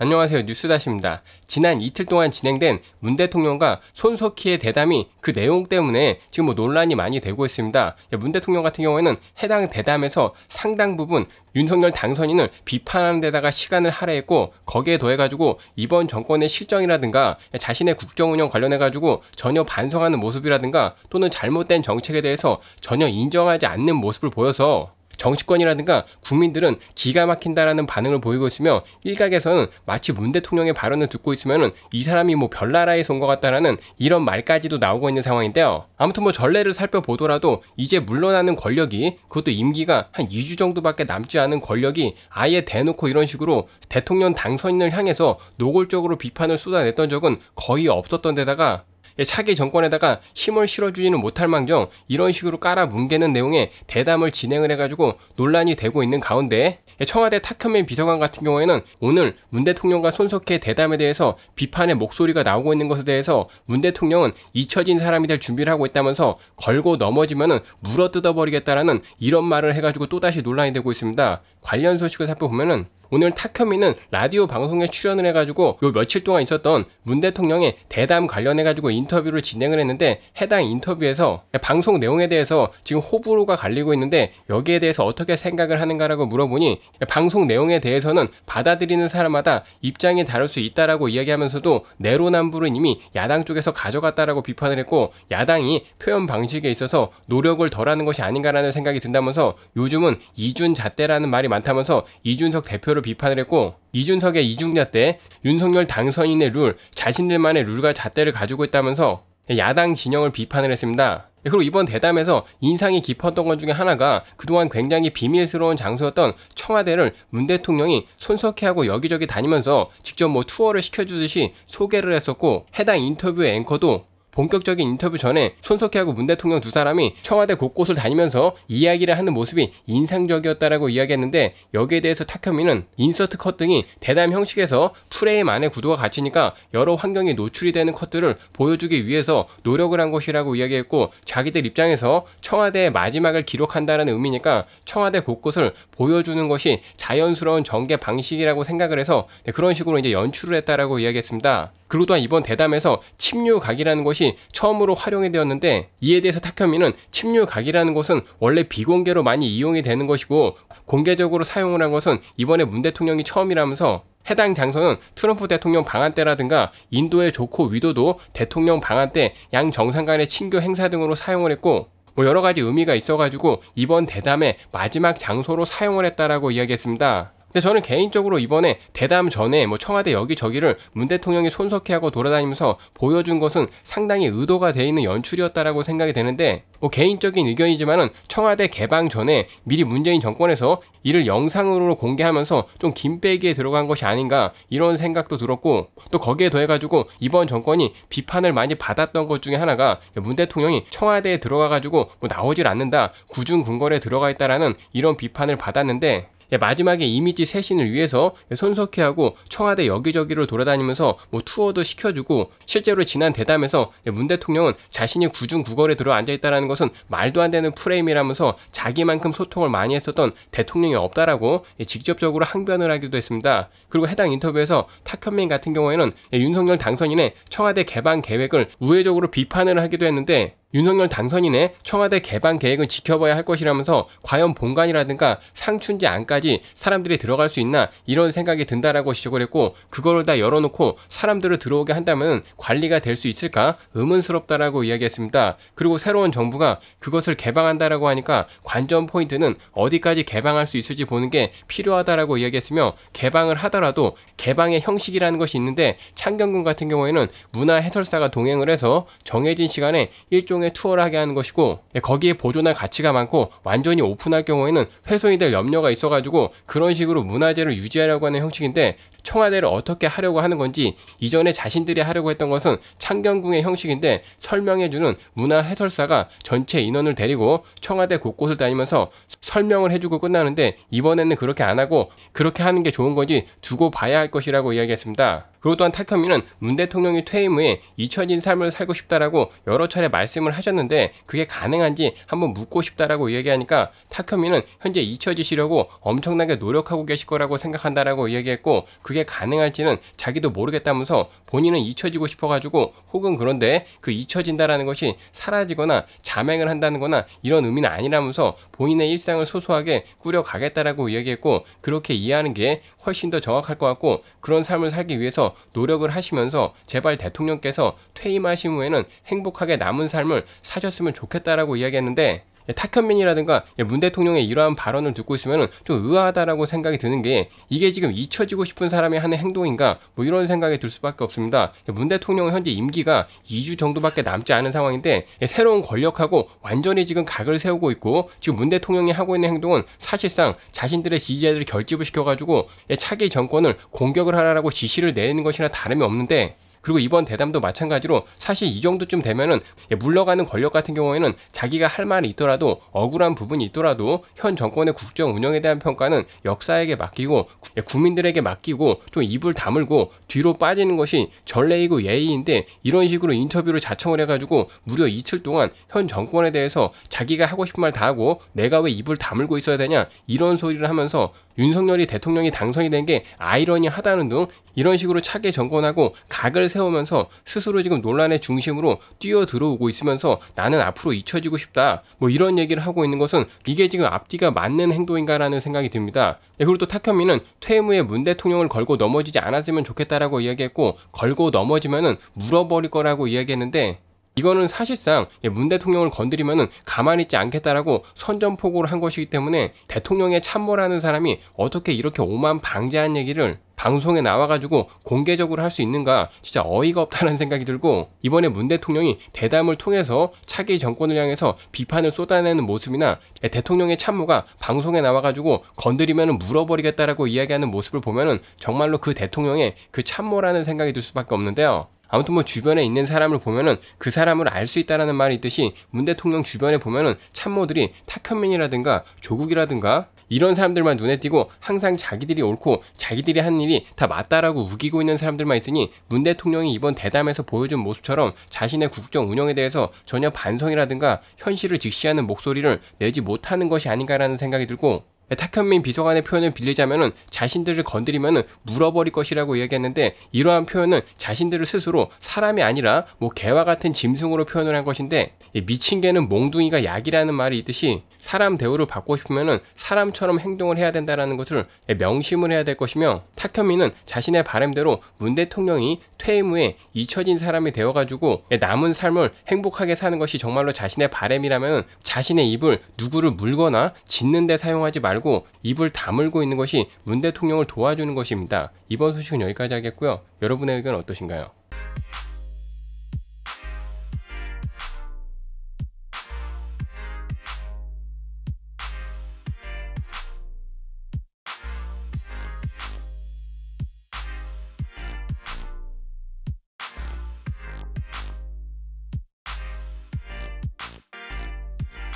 안녕하세요. 뉴스다시입니다. 지난 이틀 동안 진행된 문 대통령과 손석희의 대담이 그 내용 때문에 지금 뭐 논란이 많이 되고 있습니다. 예, 문 대통령 같은 경우에는 해당 대담에서 상당 부분 윤석열 당선인을 비판하는 데다가 시간을 할애했고 거기에 더해가지고 이번 정권의 실정이라든가 예, 자신의 국정 운영 관련해가지고 전혀 반성하는 모습이라든가 또는 잘못된 정책에 대해서 전혀 인정하지 않는 모습을 보여서 정치권이라든가 국민들은 기가 막힌다라는 반응을 보이고 있으며 일각에서는 마치 문 대통령의 발언을 듣고 있으면이 사람이 뭐 별나라에서 온 것 같다라는 이런 말까지도 나오고 있는 상황인데요. 아무튼 뭐 전례를 살펴보더라도 이제 물러나는 권력이 그것도 임기가 한 2주 정도밖에 남지 않은 권력이 아예 대놓고 이런 식으로 대통령 당선인을 향해서 노골적으로 비판을 쏟아냈던 적은 거의 없었던 데다가 예, 차기 정권에다가 힘을 실어주지는 못할 망정 이런 식으로 깔아 뭉개는 내용의 대담을 진행을 해가지고 논란이 되고 있는 가운데 예, 청와대 타현민 비서관 같은 경우에는 오늘 문 대통령과 손석희의 대담에 대해서 비판의 목소리가 나오고 있는 것에 대해서 문 대통령은 잊혀진 사람이 될 준비를 하고 있다면서 걸고 넘어지면은 물어 뜯어버리겠다라는 이런 말을 해가지고 또다시 논란이 되고 있습니다. 관련 소식을 살펴보면은 오늘 타현미는 라디오 방송에 출연을 해가지고 요 며칠 동안 있었던 문 대통령의 대담 관련해가지고 인터뷰를 진행을 했는데 해당 인터뷰에서 방송 내용에 대해서 지금 호불호가 갈리고 있는데 여기에 대해서 어떻게 생각을 하는가라고 물어보니 방송 내용에 대해서는 받아들이는 사람마다 입장이 다를 수 있다라고 이야기하면서도 내로남불은 이미 야당 쪽에서 가져갔다라고 비판을 했고 야당이 표현 방식에 있어서 노력을 덜하는 것이 아닌가라는 생각이 든다면서 요즘은 이준 잣대라는 말이 많다면서 이준석 대표를 대표로 비판을 했고 이준석의 이중야 때 윤석열 당선인의 룰, 자신들만의 룰과 잣대를 가지고 있다면서 야당 진영을 비판을 했습니다. 그리고 이번 대담에서 인상이 깊었던 것 중에 하나가 그동안 굉장히 비밀스러운 장소였던 청와대를 문 대통령이 손석희하고 여기저기 다니면서 직접 뭐 투어를 시켜주듯이 소개를 했었고 해당 인터뷰의 앵커도 본격적인 인터뷰 전에 손석희하고 문 대통령 두 사람이 청와대 곳곳을 다니면서 이야기를 하는 모습이 인상적이었다라고 이야기했는데 여기에 대해서 타현미는 인서트 컷 등이 대담 형식에서 프레임 안에 구도가 갇히니까 여러 환경에 노출이 되는 컷들을 보여주기 위해서 노력을 한 것이라고 이야기했고 자기들 입장에서 청와대의 마지막을 기록한다라는 의미니까 청와대 곳곳을 보여주는 것이 자연스러운 전개 방식이라고 생각을 해서 네, 그런 식으로 이제 연출을 했다라고 이야기했습니다. 그리고 또한 이번 대담에서 침류각이라는 것이 처음으로 활용이 되었는데 이에 대해서 타케미는 침류각이라는 것은 원래 비공개로 많이 이용이 되는 것이고 공개적으로 사용을 한 것은 이번에 문 대통령이 처음이라면서 해당 장소는 트럼프 대통령 방한 때라든가 인도의 조코 위도도 대통령 방한 때 양 정상 간의 친교 행사 등으로 사용을 했고 뭐 여러 가지 의미가 있어가지고 이번 대담의 마지막 장소로 사용을 했다라고 이야기했습니다. 근데 저는 개인적으로 이번에 대담 전에 뭐 청와대 여기저기를 문 대통령이 손석희하고 돌아다니면서 보여준 것은 상당히 의도가 돼 있는 연출이었다라고 생각이 되는데 뭐 개인적인 의견이지만은 청와대 개방 전에 미리 문재인 정권에서 이를 영상으로 공개하면서 좀 김빼기에 들어간 것이 아닌가 이런 생각도 들었고 또 거기에 더해가지고 이번 정권이 비판을 많이 받았던 것 중에 하나가 문 대통령이 청와대에 들어가가지고 뭐 나오질 않는다 구중궁궐에 들어가 있다라는 이런 비판을 받았는데 예, 마지막에 이미지 쇄신을 위해서 예, 손석희하고 청와대 여기저기로 돌아다니면서 뭐 투어도 시켜주고 실제로 지난 대담에서 예, 문 대통령은 자신이 구중 구걸에 들어 앉아있다는 것은 말도 안 되는 프레임이라면서 자기만큼 소통을 많이 했었던 대통령이 없다라고 직접적으로 항변을 하기도 했습니다. 그리고 해당 인터뷰에서 탁현민 같은 경우에는 윤석열 당선인의 청와대 개방 계획을 우회적으로 비판을 하기도 했는데 윤석열 당선인의 청와대 개방 계획을 지켜봐야 할 것이라면서 과연 본관이라든가 상춘지 안까지 사람들이 들어갈 수 있나 이런 생각이 든다라고 지적을 했고 그거를 다 열어놓고 사람들을 들어오게 한다면 관리가 될 수 있을까 의문스럽다라고 이야기했습니다. 그리고 새로운 정부가 그것을 개방한다라고 하니까 관전 포인트는 어디까지 개방할 수 있을지 보는 게 필요하다라고 이야기했으며 개방을 하더라도 개방의 형식이라는 것이 있는데 창경군 같은 경우에는 문화 해설사가 동행을 해서 정해진 시간에 일종 활용해 투어를 하게 하는 것이고 예, 거기에 보존할 가치가 많고 완전히 오픈할 경우에는 훼손이 될 염려가 있어가지고 그런 식으로 문화재를 유지하려고 하는 형식인데 청와대를 어떻게 하려고 하는 건지 이전에 자신들이 하려고 했던 것은 창경궁의 형식인데 설명해주는 문화 해설사가 전체 인원을 데리고 청와대 곳곳을 다니면서 설명을 해주고 끝나는데 이번에는 그렇게 안 하고 그렇게 하는 게 좋은 건지 두고 봐야 할 것이라고 이야기했습니다. 그리고 또한 타케미는 문 대통령이 퇴임 후에 잊혀진 삶을 살고 싶다라고 여러 차례 말씀을 하셨는데 그게 가능한지 한번 묻고 싶다라고 이야기하니까 타케미는 현재 잊혀지시려고 엄청나게 노력하고 계실 거라고 생각한다라고 이야기했고 그게 가능할지는 자기도 모르겠다면서 본인은 잊혀지고 싶어가지고 혹은 그런데 그 잊혀진다라는 것이 사라지거나 자맹을 한다는 거나 이런 의미는 아니라면서 본인의 일상을 소소하게 꾸려가겠다라고 이야기했고 그렇게 이해하는 게 훨씬 더 정확할 것 같고 그런 삶을 살기 위해서 노력을 하시면서 제발 대통령께서 퇴임하신 후에는 행복하게 남은 삶을 사셨으면 좋겠다라고 이야기했는데 타현민이라든가문 예, 예, 대통령의 이러한 발언을 듣고 있으면 좀 의아하다라고 생각이 드는 게 이게 지금 잊혀지고 싶은 사람이 하는 행동인가 뭐 이런 생각이 들 수밖에 없습니다. 예, 문 대통령은 현재 임기가 2주 정도밖에 남지 않은 상황인데 새로운 권력하고 완전히 지금 각을 세우고 있고 지금 문 대통령이 하고 있는 행동은 사실상 자신들의 지지자들을 결집을 시켜가지고 차기 정권을 공격을 하라라고 지시를 내리는 것이나 다름이 없는데 그리고 이번 대담도 마찬가지로 사실 이 정도쯤 되면은 예, 물러가는 권력 같은 경우에는 자기가 할 말이 있더라도 억울한 부분이 있더라도 현 정권의 국정 운영에 대한 평가는 역사에게 맡기고 예, 국민들에게 맡기고 좀 입을 다물고 뒤로 빠지는 것이 전례이고 예의인데 이런 식으로 인터뷰를 자청을 해가지고 무려 이틀 동안 현 정권에 대해서 자기가 하고 싶은 말 다 하고 내가 왜 입을 다물고 있어야 되냐 이런 소리를 하면서 윤석열이 대통령이 당선이 된 게 아이러니하다는 등 이런 식으로 차게 정권하고 각을 세우면서 스스로 지금 논란의 중심으로 뛰어 들어오고 있으면서 나는 앞으로 잊혀지고 싶다 뭐 이런 얘기를 하고 있는 것은 이게 지금 앞뒤가 맞는 행동인가라는 생각이 듭니다. 예, 그리고 또 탁현민은 퇴무에문 대통령을 걸고 넘어지지 않았으면 좋겠다라고 이야기했고 걸고 넘어지면은 물어버릴 거라고 이야기했는데 이거는 사실상 문 대통령을 건드리면 가만히 있지 않겠다라고 선전포고를 한 것이기 때문에 대통령의 참모라는 사람이 어떻게 이렇게 오만 방자한 얘기를 방송에 나와가지고 공개적으로 할 수 있는가 진짜 어이가 없다는 생각이 들고 이번에 문 대통령이 대담을 통해서 차기 정권을 향해서 비판을 쏟아내는 모습이나 대통령의 참모가 방송에 나와가지고 건드리면 물어버리겠다라고 이야기하는 모습을 보면 정말로 그 대통령의 그 참모라는 생각이 들 수밖에 없는데요. 아무튼 뭐 주변에 있는 사람을 보면은 그 사람을 알 수 있다라는 말이 있듯이 문 대통령 주변에 보면은 참모들이 탁현민이라든가 조국이라든가 이런 사람들만 눈에 띄고 항상 자기들이 옳고 자기들이 한 일이 다 맞다라고 우기고 있는 사람들만 있으니 문 대통령이 이번 대담에서 보여준 모습처럼 자신의 국정 운영에 대해서 전혀 반성이라든가 현실을 직시하는 목소리를 내지 못하는 것이 아닌가라는 생각이 들고 네, 탁현민 비서관의 표현을 빌리자면 자신들을 건드리면 물어버릴 것이라고 이야기했는데 이러한 표현은 자신들을 스스로 사람이 아니라 뭐 개와 같은 짐승으로 표현을 한 것인데 미친 개는 몽둥이가 약이라는 말이 있듯이 사람 대우를 받고 싶으면 사람처럼 행동을 해야 된다는 것을 예, 명심을 해야 될 것이며 탁현민은 자신의 바램대로 문 대통령이 퇴임 후에 잊혀진 사람이 되어가지고 예, 남은 삶을 행복하게 사는 것이 정말로 자신의 바램이라면 자신의 입을 누구를 물거나 짓는데 사용하지 말고 말고 입을 다물고 있는 것이 문 대통령을 도와주는 것입니다. 이번 소식은 여기까지 하겠고요. 여러분의 의견 어떠신가요?